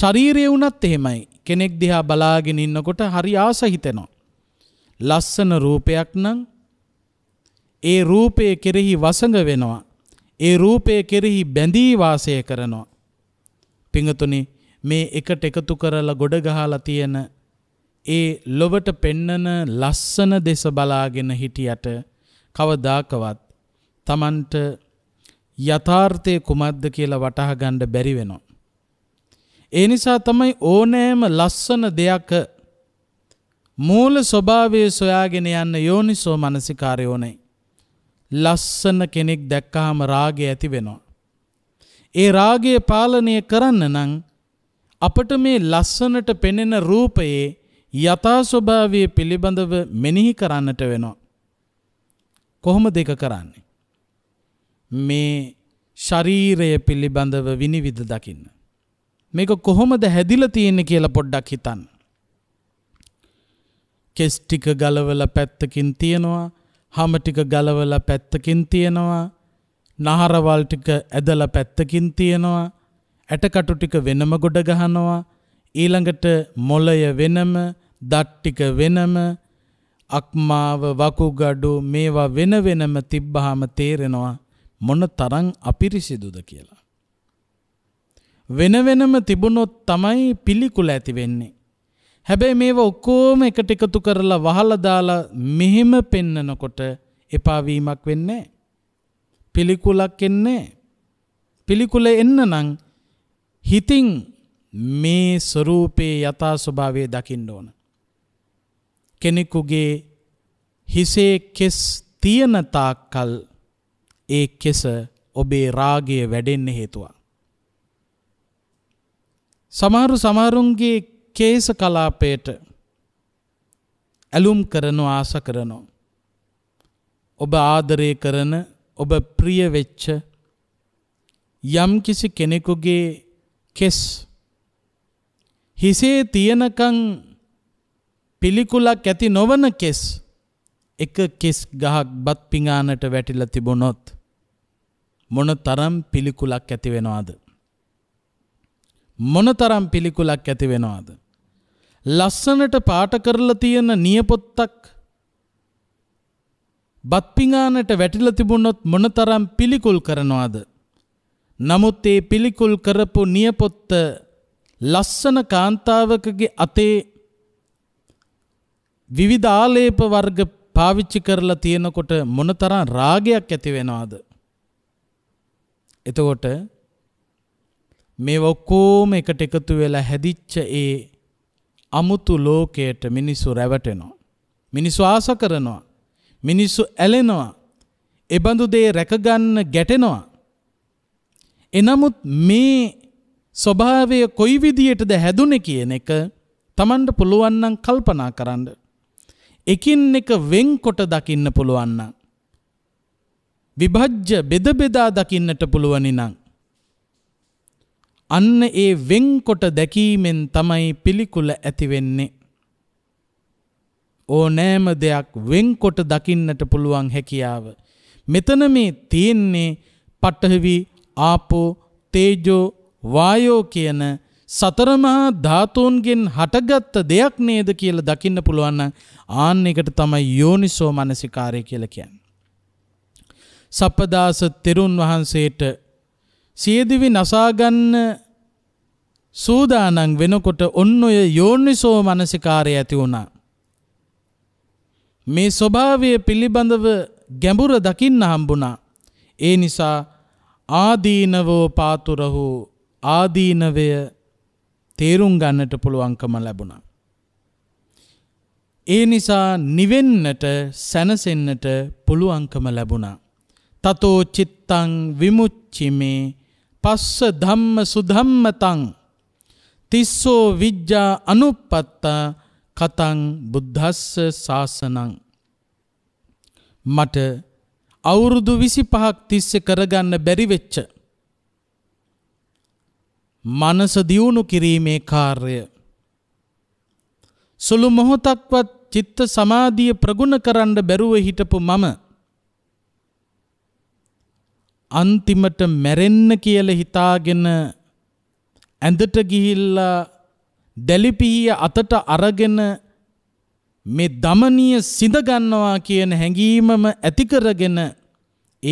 ශරීරය වුණත් එහෙමයි කෙනෙක් දිහා බලාගෙන ඉන්නකොට හරි ආසහිතෙනවා. ලස්සන රූපයක් නම් ඒ රූපය කෙරෙහි වසඟ වෙනවා. ඒ රූපය කෙරෙහි බැඳී වාසය කරනවා. පිඟතුනේ මේ එකට එකතු කරලා ගොඩ ගහලා තියෙන ඒ ලොවට පෙන්නන ලස්සන දෙස බලාගෙන හිටියට කවදාකවත් Tamanට යථාර්ථය කුමක්ද කියලා වටහා ගන්න බැරි වෙනවා. ඒ නිසා තමයි ඕනෑම ලස්සන දෙයක මූල ස්වභාවය සොයාගෙන යන්න යෝනිසෝ මනසිකාරය ඕනේ. ලස්සන කෙනෙක් දැක්කහම රාගය ඇති වෙනවා. ඒ රාගය පාලනය කරන්න නම් අපට මේ ලස්සනට පෙනෙන රූපයේ යථා ස්වභාවය පිළිබඳව මෙනෙහි කරන්නට වෙනවා. කොහොම දෙක කරන්නේ. මේ ශරීරය පිළිබඳව විනිවිධ දකින්න. මේක කොහොමද හැදිල තියෙන කියල පොඩ්ඩක් හිතන්. කෙස්ටික ගලවල පැත්තකින් තියෙනවා හමටික ගලවල පැත්තකින් තියෙනවා නහරවල්ටික ඇදල පැත්තකින් තියෙනවා ඇටකටු ටික වෙනම ගොඩ ගහනවා ඊළඟට මොළය වෙනම දත් ටික වෙනම අක්මාව වකුගඩු මේවා වෙන වෙනම තිබ්බහම තේරෙනවා මොන තරම් අපිරිසිදුද කියලා වෙන වෙනම තිබුණොත් තමයි පිළිකුල ඇති වෙන්නේ හැබැයි මේවා ඔක්කොම එකට එකතු කරලා වහලා දාලා මෙහෙම පෙන්නකොට එපා වීමක් වෙන්නේ පිළිකුලක් එන්නේ පිළිකුල එන්න නම් හිතින් මේ ස්වરૂපයේ යථා ස්වභාවය දකින්න ඕන. කෙනෙකුගේ හිසේ කෙස් තියෙන තාක්කල් ඒ කෙස ඔබේ රාගය වැඩෙන්න හේතුවක්. සමහරු සමහරුන්ගේ කේස කලාපයට ඇලුම් කරනෝ ආස කරනෝ. ඔබ ආදරය කරන ඔබ ප්‍රිය වෙච්ච යම් කිසි කෙනෙකුගේ කෙස් හිසේ තියනකං පිළිකුලක් ඇති නොවන කෙස් එක කෙස් ගහක් බත් පිඟානට වැටිලා තිබුණොත් මොන තරම් පිළිකුලක් ඇති වෙනවද මොන තරම් පිළිකුලක් ඇති වෙනවද ලස්සනට පාට කරලා තියෙන නියපොත්තක් බත් පිඟානට වැටිලා තිබුණොත් මොන තරම් පිළිකුල් කරනවද නමුත් ඒ පිළිකුල් කරපු නියපොත්ත ලස්සන කාන්තාවකගේ අතේ විවිධ ආලේප වර්ග පාවිච්චි කරලා තියෙනකොට මොනතරම් රාගයක් ඇති වෙනවද? එතකොට මේ ඔක්කොම එකට එකතු වෙලා හැදිච්ච ඒ අමුතු ලෝකයට මිනිස්සු රැවටෙනවා. මිනිස්සු ආස කරනවා. මිනිස්සු ඇලෙනවා. එබඳු දේ රැකගන්න ගැටෙනවා. එනමුත් මේ ස්වභාවය කොයි විදියටද හැදුනේ කියන එක Tamanට පුළුවන් නම් කල්පනා කරන්න. එකින් එක වෙන්කොට දකින්න පුළුවන් නම් විභජ්‍ය බෙද බෙදා දකින්නට පුළුවනි නම් අන්න ඒ වෙන්කොට දැකීමෙන් තමයි පිළිකුල ඇති වෙන්නේ. ඕනෑම දෙයක් වෙන්කොට දකින්නට පුළුවන් හැකියාව. මෙතන මේ තියෙන්නේ පටහවි ආපෝ තේජෝ වායෝ කියන සතරමහා ධාතුන්ගෙන් හටගත්ත දෙයක් නේද කියලා දකින්න පුළුවන් ආන්න එකට තමයි යෝනිසෝ මනසිකාරය කියලා කියන්නේ. සප්පදාස තෙරුන් වහන්සේට සියදිවි නසාගන්න සූදානන් වෙනකොට ඔන්න ඔය යෝනිසෝ මනසිකාරය ඇති වුණා. මේ ස්වභාවය පිළිබඳව ගැඹුර දකින්න හම්බුණා. ඒ නිසා ආදීනවෝ පාතුරහු ආදීනවය තේරුම් ගන්නට පුළුවන්කම ලැබුණා. ඒ නිසා නිවෙන්නට සැනසෙන්නට පුළුවන්කම ලැබුණා. තතෝ චිත්තං විමුච්චිමේ පස්ස ධම්ම සුධම්මතං තිස්සෝ විජ්ජා අනුපත්තා කතං බුද්ධස්ස ශාසනං මට අවුරුදු විසි පහක් තිස්ස කරගන්න බැරිවෙච්ච. මනස දියුණු කිරීමේ කාර්ය. සුළු මොහොතක්වත් චිත්ත සමාධිය ප්‍රගුණ කරන්න බැරුව හිටපු මම. අන්තිමට මැරෙන්න කියල හිතාගෙන ඇඳට ගිහිල්ලා දැලිපිහිය අතට අරගෙන මේ දමනීය සිඳගන්නවා කියන හැඟීමම ඇති කරගෙන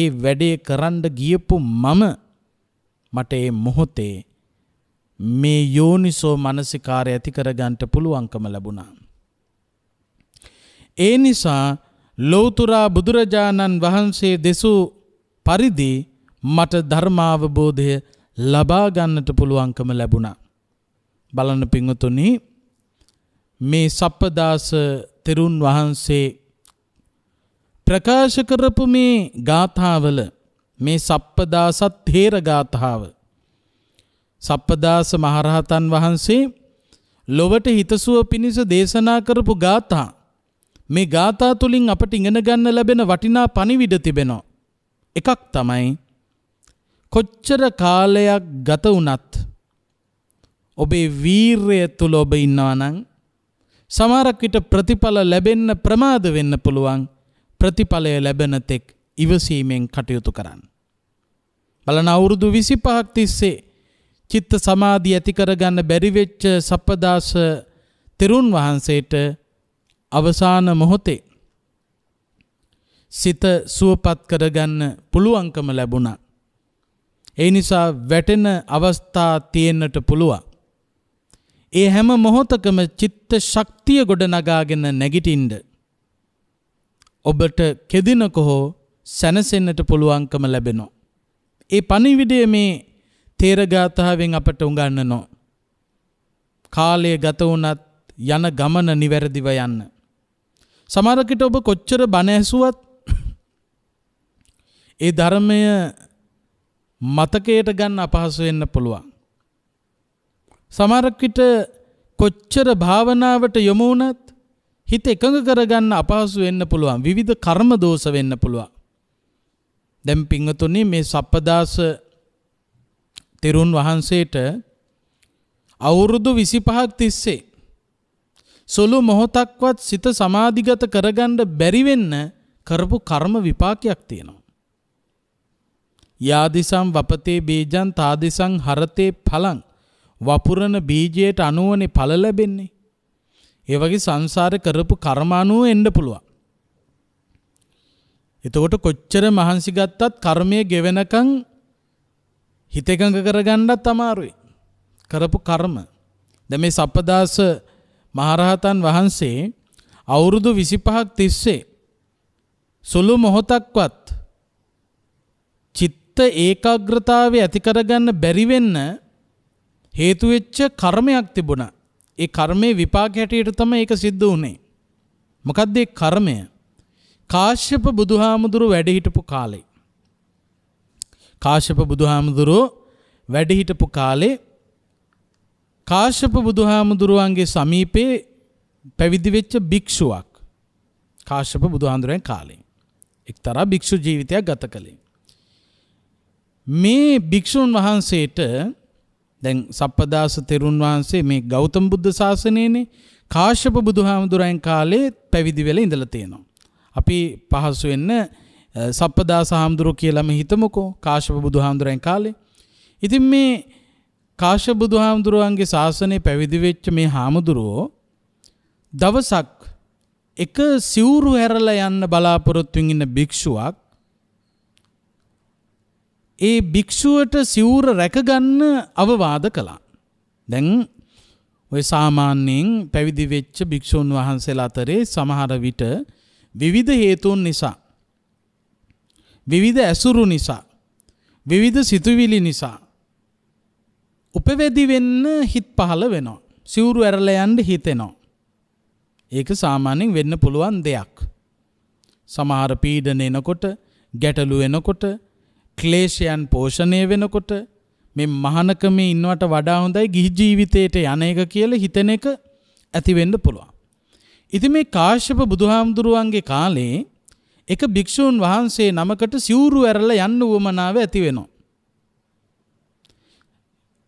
ඒ වැඩේ කරන්න ගියපු මම මට ඒ මොහොතේ මේ යෝනිසෝ මනසිකාරය ඇති කරගන්න පුළුවන්කම ලැබුණා. ඒ නිසා ලෞතුරා බුදුරජාණන් වහන්සේ දෙසූ පරිදි මට ධර්මාවබෝධය ලබා ගන්නට පුළුවන්කම ලැබුණා. බලන්න පිංගුතුනි මේ සප්පදාස තෙරුන් වහන්සේ ප්‍රකාශ කරපු මේ ගාථාවල මේ සප්පදාසත් තේර ගාථාව සප්පදාස මහරහතන් වහන්සේ ලොවට හිතසුව පිණිස දේශනා කරපු ගාථා මේ ගාථා තුලින් අපට ඉගෙන ගන්න ලැබෙන වටිනා පණිවිඩ තිබෙනවා එකක් තමයි කොච්චර කාලයක් ගත වුණත් ඔබේ වීරය තුල ඔබ ඉන්නවා නම් සමහරක් විට ප්‍රතිඵල ලැබෙන්න ප්‍රමාද වෙන්න පුළුවන් ප්‍රතිඵලය ලැබෙන තෙක් ඉවසීමෙන් කටයුතු කරන්න. බලන අවුරුදු 25ක් තිස්සේ චිත්ත සමාධිය ඇති කරගන්න බැරි වෙච්ච සප්පදාස තෙරුන් වහන්සේට අවසාන මොහොතේ සිත සුවපත් කරගන්න පුළුවන්කම ලැබුණා. ඒ නිසා වැටෙන අවස්ථා තියෙන්නට පුළුවන්. ඒ හැම මොහොතකම චිත්ත ශක්තිය ගොඩනගාගෙන නැගිටින්ඩ. ඔබට කෙදිනකොහෝ සැනසෙන්නට පුළුවන්කම ලැබෙනෝ. ඒ පනිවිඩය මේ තේරගාථාවෙන් අපට උගන්න නෝ. කාලය ගතවනත් යන ගමන නිවැරදිව යන්න. සමරකට ඔබ කොච්චර බණඇසුවත් ඒ ධර්මය මතකයට ගන්න අපහසුවෙන්න පුළුවන්. සමහරක් විට කොච්චර භාවනාවට යොමු වුණත් හිත එකඟ කරගන්න අපහසු වෙන්න පුළුවන්. විවිධ කර්ම දෝෂ වෙන්න පුළුවන්. දැන් පිංගතුනි මේ සප්පදාස තෙරුන් වහන්සේට අවුරුදු 25ක් තිස්සේ සුළු මොහොතක්වත් සිත සමාධිගත කරගන්න බැරි වෙන්න කරපු කර්ම විපාකයක් තියෙනවා. යාදිසම් වපතේ බීජං තාදිසං හරතේ ඵලං වපුරන බීජයට අනුවනේ ඵල ලැබෙන්නේ. ඒ වගේ සංසාර කරපු කර්ම අනුව එන්න පුළුවන්. එතකොට කොච්චර මහන්සි ගත්තත් කර්මය ගෙවෙනකන් හිතකඟ කරගන්නත් අමාරුයි. කරපු කර්ම. දැන් මේ සප්පදාස මහරහතන් වහන්සේ අවුරුදු 25ක් තිස්සේ සුළු මොහොතක්වත් චිත්ත ඒකාග්‍රතාවය ඇති කරගන්න බැරි වෙන්න හේතු වෙච්ච කර්මයක් තිබුණා. ඒ කර්මයේ විපාක හැටියට තමයි ඒක සිද්ධ වුනේ. මොකද්ද ඒ කර්මය? කාශ්‍යප බුදුහාමුදුරු වැඩ හිටපු කාලේ. කාශ්‍යප බුදුහාමුදුරු වැඩ හිටපු කාලේ කාශ්‍යප බුදුහාමුදුරුවන්ගේ සමීපේ පැවිදි වෙච්ච භික්ෂුවක් කාශ්‍යප බුදුහාමුදුරන් කාලේ එක්තරා භික්ෂු ජීවිතයක් ගත කළේ. මේ භික්ෂුන් වහන්සේට දැන් සප්පදාස තෙරුන් වහන්සේ මේ ගෞතම බුද්ධ ශාසනයනේ කාශ්‍යප බුදුහාමුදුරන් කාලේ පැවිදි වෙලා ඉඳලා තියෙනවා. අපි පහසු වෙන්න සප්පදාස හාමුදුරුවෝ කියලාම හිතමුකෝ කාශ්‍යප බුදුහාමුදුරන් කාලේ. ඉතින් මේ කාශ්‍යප බුදුහාමුදුරුවන්ගේ ශාසනය පැවිදි වෙච්ච මේ හාමුදුරුවෝ දවසක් එක සිවුරු හැරලා යන්න බලාපොරොත්තු ඉන්න භික්ෂුවක් ඒ භික්‍ෂුවට සිවුර රැකගන්න අවවාද කළා. දැන් ඔය සාමාන්‍යයෙන් පැවිදිවෙච්ච භික්‍ෂූන් වහන්සේලා අතරේ සමහර විට විවිධ හේතුන් නිසා. විවිධ ඇසුරු නිසා. විවිධ සිතුවිලි නිසා. උපවෙදි වෙන්න හිත් පහළ වෙනවා. සිවුරු ඇරලයන්ට හිතෙනවා. ඒක සාමාන්‍යෙන් වෙන්න පුළුවන් දෙයක්. සමහර පීඩන එනකොට ගැටලු එනකොට ක්ලේශයන් පෝෂණය වෙනකොට මේ මහනකමේ ඉන්නවට වඩා හොඳයි ගිහි ජීවිතයට යන එක කියලා හිතන එක ඇති වෙන්න පුළුවන්. ඉතින් මේ කාශ්‍යප බුදුහාමුදුරුවන්ගේ කාලේ එක භික්ෂූන් වහන්සේ නමකට සිවුරු ඇරලා යන්න උවමනාව ඇති වෙනවා.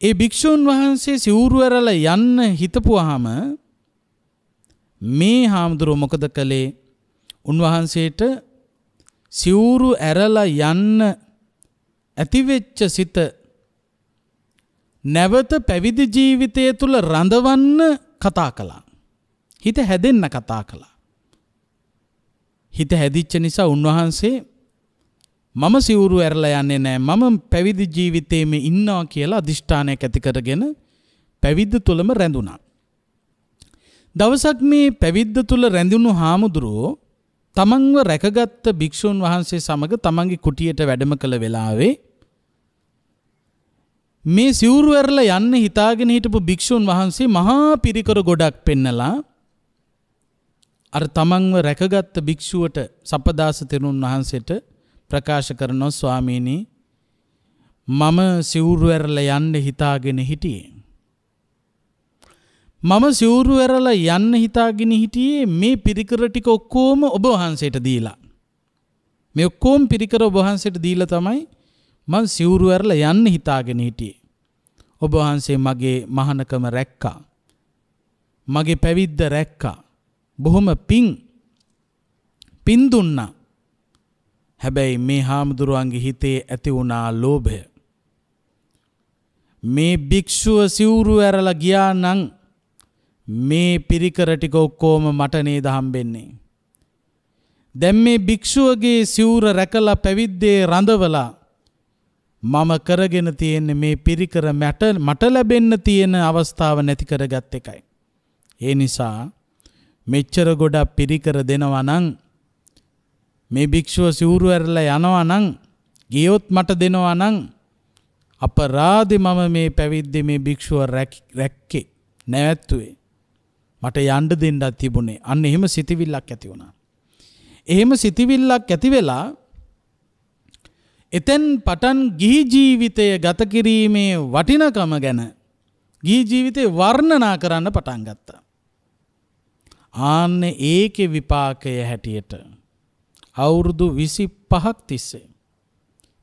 ඒ භික්ෂූන් වහන්සේ සිවුරු ඇරලා යන්න හිතපුවාම මේ හාමුදුරුව මොකද කළේ? උන්වහන්සේට සිවුරු ඇරලා යන්න ඇතිවෙච්ච සිත නැවත පැවිදි ජීවිතය තුළ රඳවන්න කතා කළා. හිත හැදෙන්න කතා කළා. හිත හැදිච්ච නිසා උන්වහන්සේ මම සිවුරු ඇරලා යන්නේ නෑ මම පැවිදි ජීවිතේම ඉන්නවා කියලා අධිෂ්ඨානයක් ඇති කරගෙන පැවිද්ද තුළම රැඳුණා. දවසක් මේ පැවිද්ද තුළ රැඳුණු හාමුදුරුවෝ තමන්ව රැකගත්ත භික්‍ෂූන් වහන්සේ සමඟ තමන්ගේ කුටියට වැඩම කළ වෙලාවේ මේ සිවුරු ඇරලා යන්න හිතාගෙන හිටපු භික්ෂූන් වහන්සේ මහා පිරිකර ගොඩක් පෙන්නලා අර තමන්ව රැකගත්ත භික්ෂුවට සපදාස තෙරුන් වහන්සේට ප්‍රකාශ කරනවා ස්වාමීනි මම සිවුරු ඇරලා යන්න හිතාගෙන හිටියේ මම සිවුරු ඇරලා යන්න හිතාගෙන හිටියේ මේ පිරිකර ටික ඔක්කොම ඔබ වහන්සේට දීලා මේ ඔක්කොම පිරිකර ඔබ වහන්සේට දීලා තමයි මං සිවුරු ඇරලා යන්න හිතාගෙන හිටියේ. ඔබ වහන්සේ මගේ මහනකම රැක්කා. මගේ පැවිද්ද රැක්කා. බොහොම පිං පින් දුන්නා. හැබැයි මේ හාමුදුරුවන්ගේ හිතේ ඇති වුණා ලෝභය. මේ භික්ෂුව සිවුරු ඇරලා ගියා නම් මේ පිරිකර ටික ඔක්කොම මට නේද හම්බෙන්නේ. දැන් මේ භික්ෂුවගේ සිවුර රැකලා පැවිද්දේ රඳවලා මම කරගෙන තියෙන්නේ මේ පිරිකර මැට මට ලැබෙන්න තියෙන අවස්ථාව නැති කරගත් එකයි. ඒ නිසා මෙච්චර ගොඩක් පිරිකර දෙනවා නම් මේ භික්ෂුව සිවුරු ඇරලා යනවා නම් ගියොත් මට දෙනවා නම් අපරාධි මම මේ පැවිද්දි මේ භික්ෂුව රැක්කේ නැවැත්තුවේ මට යන්න දෙන්නත් තිබුණේ අන්න එහෙම සිතවිල්ලක් ඇති වුණා. එහෙම සිතවිල්ලක් ඇති වෙලා එතෙන් පටන් ගිහි ජීවිතය ගත කිරීමේ වටිනකම ගැන ගිහි ජීවිතේ වර්ණනා කරන්න පටන් ගත්තා. ආන්න ඒකේ විපාකය හැටියට අවුරුදු 25ක් තිස්සේ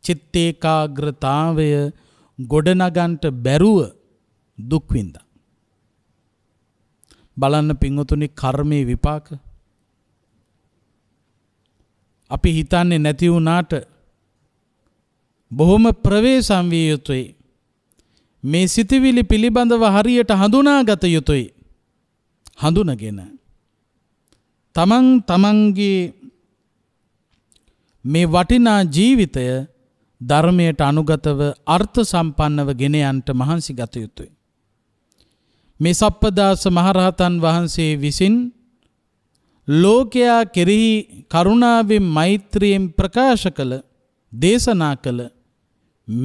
චිත්තේකාග්‍රතාවය ගොඩනගන්ට බැරුව දුක් විඳා. බලන්න පිංගුතුනි කර්මයේ විපාක අපි හිතන්නේ නැති වුණාට බොහොම ප්‍රවේශම් විය යුතුයි. මේ සිතවිලි පිළිබඳව හරියට හඳුනාගත යුතුයි. හඳුනගෙන තමන් තමන්ගේ මේ වටිනා ජීවිතය ධර්මයට අනුගතව අර්ථ සම්පන්නව ගෙන යන්නට මහන්සි ගත යුතුය. මේ සප්පදාස මහරහතන් වහන්සේ විසින් ලෝකයා කෙරෙහි කරුණාවෙන් මෛත්‍රියෙන් ප්‍රකාශ කළ දේශනා කළ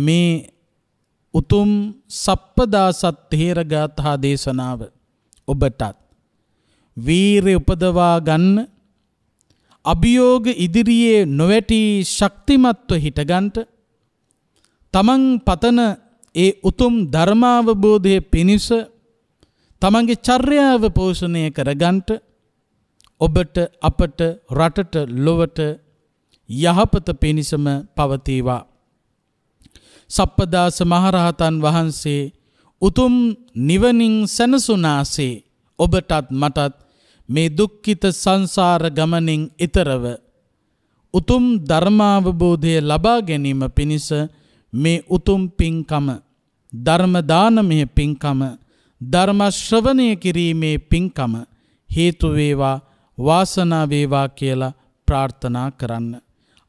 මේ උතුම් සප්පදාසත් තේරගාථා දේශනාව ඔබටත් වීරය උපදවා ගන්න අභියෝග ඉදිරියේ නොවැටී ශක්තිමත්ව හිටගන්ට තමන් පතන ඒ උතුම් ධර්මාවබෝධය පිණිස තමන්ගේ චර්යාව පෝෂණය කරගන්ට ඔබට අපට රටට ලොවට යහපත පිණිසම පවතිවා. සප්පදාස මහරහතන් වහන්සේ උතුම් නිවනින් සැනසුනාසේ ඔබටත් මටත් මේ දුක්ඛිත සංසාර ගමනින් ිතරව උතුම් ධර්මාවබෝධය ලබා ගැනීම පිණිස මේ උතුම් පින්කම ධර්ම දානමය පින්කම ධර්ම ශ්‍රවණය කිරීමේ පින්කම හේතු වේවා වාසනාව වේවා කියලා ප්‍රාර්ථනා කරන්න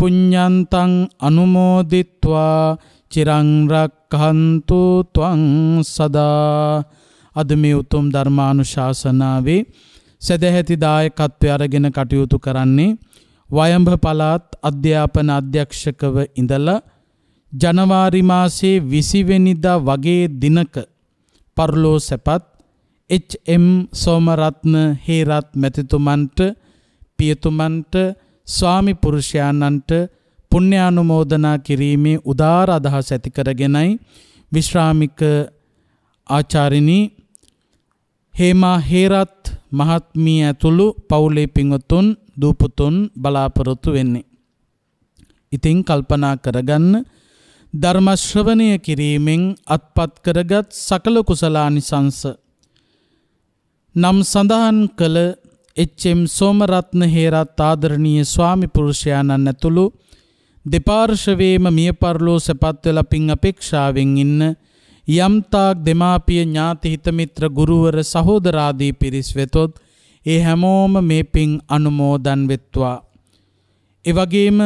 පුඤ්ඤන්තං අනුමෝදිත්වා චිරං රක්ඛන්තු ත්වං සදා අද මේ උතුම් ධර්මානුශාසනාවේ සදැහැති දායකත්වය අරගෙන කටයුතු කරන්නේ වයඹ පළාත් අධ්‍යාපන අධ්‍යක්ෂකව ඉඳලා ජනවාරි මාසේ 20 වෙනිදා වගේ දිනක පර්ලෝ සැපත් එච්.එම්. සෝමරත්න හේරත් මැතිතුමන්ට පියතුමන්ට ස්වාමි පුරුෂයාණන්ට පුණ්‍යානුමෝදනා කිරීමේ උදාර අදහස් ඇති කරගෙනයි විශ්‍රාමික ආචාරිණී හේමා හේරත් මහත්මිය ඇතුළු පවුලේ පිංවතුන් දූපතුන් බලාපොරොත්තු වෙන්නේ. ඉතින් කල්පනා කරගන්න ධර්ම ශ්‍රවණය කිරීමෙන් අත්පත් කරගත් සකල කුසලානිසංස නම් සඳහන් කළ එච්චම් සෝමරත්න හේරත් ආදරණීය ස්වාමිපුරුෂයාණන් ඇතුළු දෙපාර්ශවේම මිය පරලෝ සැපත් වෙලා පින් අපේක්ෂාවෙන් ඉන්න යම්තාක් දෙමාපිය ඥාති හිතමිත්‍ර ගුරුවර සහෝදරාදී පිරිස් වෙතොත් ඒ හැමෝම මේ පින් අනුමෝදන් වෙත්වා. ඒ වගේම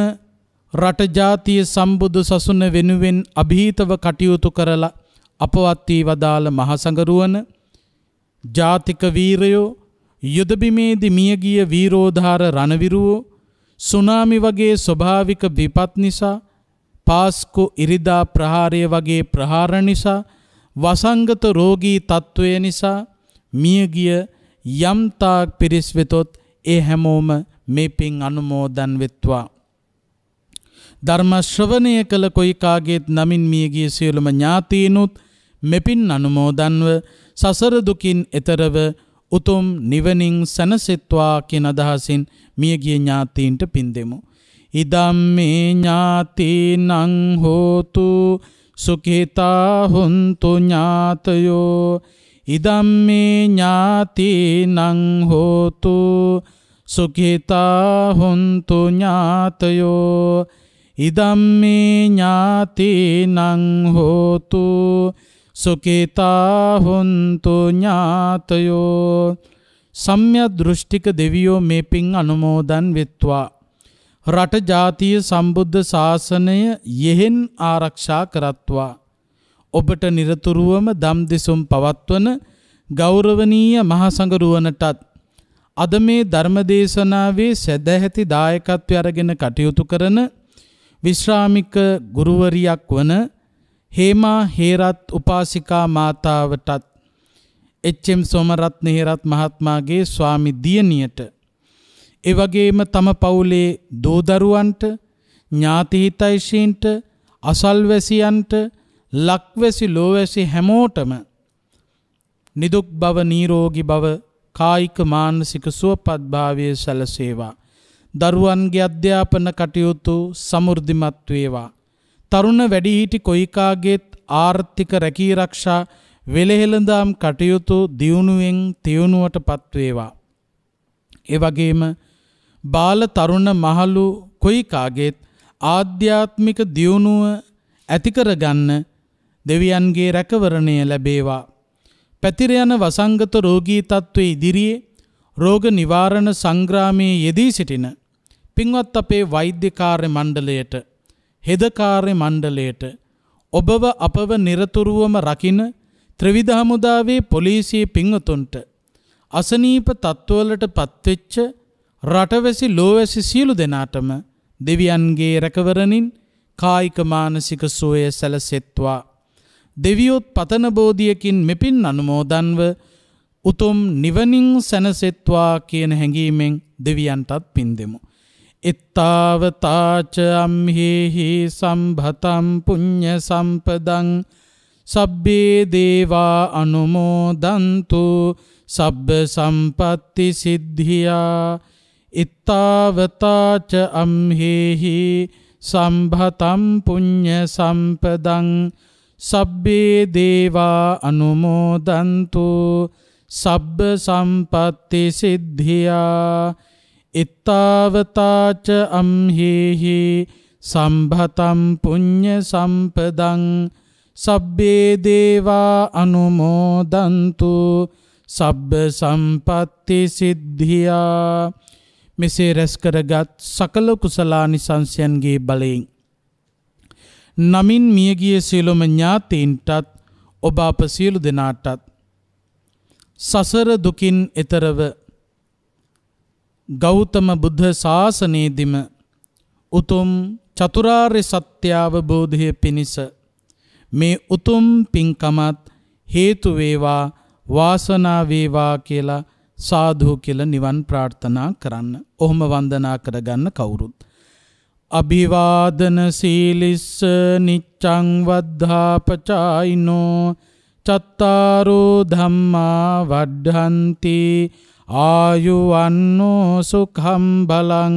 රට ජාතිය සම්බුදු සසුන වෙනුවෙන් અભීතව කටයුතු කරලා අපවත් වී වදාළ මහසඟරුවන ජාතික වීරයෝ යුදබිමේදි මියගිය වීරෝධාර රණවිරුවෝ සුනාමි වගේ ස්වභාවික විපත් නිසා පාස්කු ඉරිදා ප්‍රහාරය වගේ ප්‍රහාර නිසා වසංගත රෝගී තත්ත්වය නිසා මියගිය යම්තාක් පිරිස් වෙතොත් ඒ හැමෝම මේ පින් අනුමෝදන් වෙත්වා. ධර්ම ශ්‍රවණය කළ කොයිකාගේත් නමින් මියගිය සියලුම ඥාතීනුත් මෙපින් අනුමෝදන්ව සසර දුකින් එතරව උතුම් නිවනින් සැනසෙත්වා කියන අදහසින් මියගිය ඥාතීන්ට පින් දෙමු. ඉදම්මේ ඥාතීනං හෝතු සුඛිතා හුන්තු ඥාතයෝ ඉදම්මේ ඥාතීනං හෝතු සුඛිතා හුන්තු ඥාතයෝ ඉදම්මේ ඥාතීනං හෝතු සුකිතා හුන්තු ඥාතයෝ සම්්‍යදෘෂ්ටික දෙවියෝ මේ පින් අනුමෝදන් වෙත්වා. රට ජාතිය සම්බුද්ධ ශාසනය යෙහෙන් ආරක්ෂා කරත්වා. ඔබට නිරතුරුවම දම් දෙසුම් පවත්වන ගෞරවනීය මහසඟරුවනටත් අද මේ ධර්මදේශනාවේ සැදැහැති දායකත්ව අරගෙන කටයුතු කරන විශ්‍රාමික ගුරුවරියක් වන හේමා හේරත් උපාසිකා මාතාවටත් එච්.එම්. සෝමරත්න හේරත් මහත්මයාගේ ස්වාමි දියණියට ඒ වගේම තම පවුලේ දූ දරුවන්ට ඥාති හිතයිෂීන්ට අසල්වැසියන්ට ලක්වැසි ලෝවැසි හැමෝටම නිදුක් බව නිරෝගී බව කායික මානසික සුවපත්භාවය සැලසේවා දරුවන්ගේ අධ්‍යාපන කටයුතු සමෘද්ධිමත් වේවා තරුණ වැඩිහිටි කොයිකාගේත් ආර්ථික රැකීරක්ෂා වෙළහෙළඳාම් කටයුතු දියුණුවෙන් තියුණුවට පත්වේවා. එවගේම බාල තරුණ මහලු කොයිකාගේත් ආධ්‍යාත්මික දියුණුව ඇතිකරගන්න දෙවියන්ගේ රැකවරණය ලැබේවා. පැතිරයන වසංගත රෝගී තත්ත්වය ඉදිරියේ රෝග නිවාරණ සංග්‍රාමයේ යෙදී සිටින පින්වත් අපේ වෛද්‍යකාර්ය මණ්ඩලයට හෙදකාර්ය මණ්ඩලයට ඔබව අපව නිරතුරුවම රකින ත්‍රිවිධ හමුදාවේ පොලිසිය පිංවතුන්ට අසනීප තත්ත්වවලට පත්වෙච්ච රටවැසි ලෝවැසි සියලු දෙනාටම දෙවියන්ගේ රැකවරණින් කායික මානසික සුවය සැලසෙත්වා දෙවියොත් පතන බෝධියකින් මෙපින් අනුමෝදන්ව උතුම් නිවනින් සැනසෙත්වා කියන හැඟීමෙන් දෙවියන්ටත් පින් දෙමු. ඉත්තාවතාච අම්හිහි සම්භතම් පුඤ්ඤ සම්පදං සබ්බේ දේවා අනුමෝදන්තු සබ්බ සම්පatti සිද්ධියා ඉත්තාවතාච අම්හිහි සම්භතම් පුඤ්ඤ සම්පදං සබ්බේ දේවා අනුමෝදන්තු සබ්බ සම්පatti සිද්ධියා ඉත්තාවතාච අම්හිහි සම්භතම් පුඤ්ඤ සම්පදං සබ්බේ දේවා අනුමෝදන්තු සබ්බ සම්පatti සිද්ධියා මෙසේ රැස් කරගත් සකල කුසලානිසංසයන්ගේ බලයෙන් නමින් මියගිය සියලුම ඥාතීන්ටත් ඔබ අප සියලු දෙනාටත් සසර දුකින් එතරව ගෞතම බුද්ධ ශාසනයේදිම උතුම් චතුරාර්ය සත්‍ය අවබෝධය පිණිස මේ උතුම් පින්කමත් හේතු වේවා වාසනාව වේවා කියලා සාදු කියලා නිවන් ප්‍රාර්ථනා කරන්න. ඔහොම වන්දනා කරගන්න කවුරුත්. අභිවාදන සීලිස්ස නිච්ඡං වද්ධාපචායිනෝ චත්තාරෝ ධම්මා වඩ්ධන්ති ආයුවන්නෝ සුකම් බලං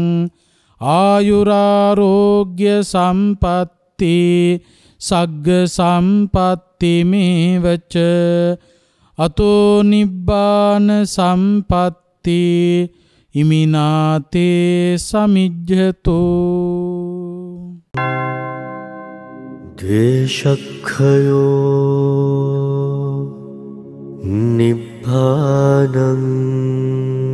ආයුරාරෝග්‍ය සම්පත්ති සග්ග සම්පත්තිමේවච අතෝ නිබ්බාන සම්පත්ති ඉමිනාතේ සමිජ්ජතෝ දේශක්ඛයෝ निभ्धादं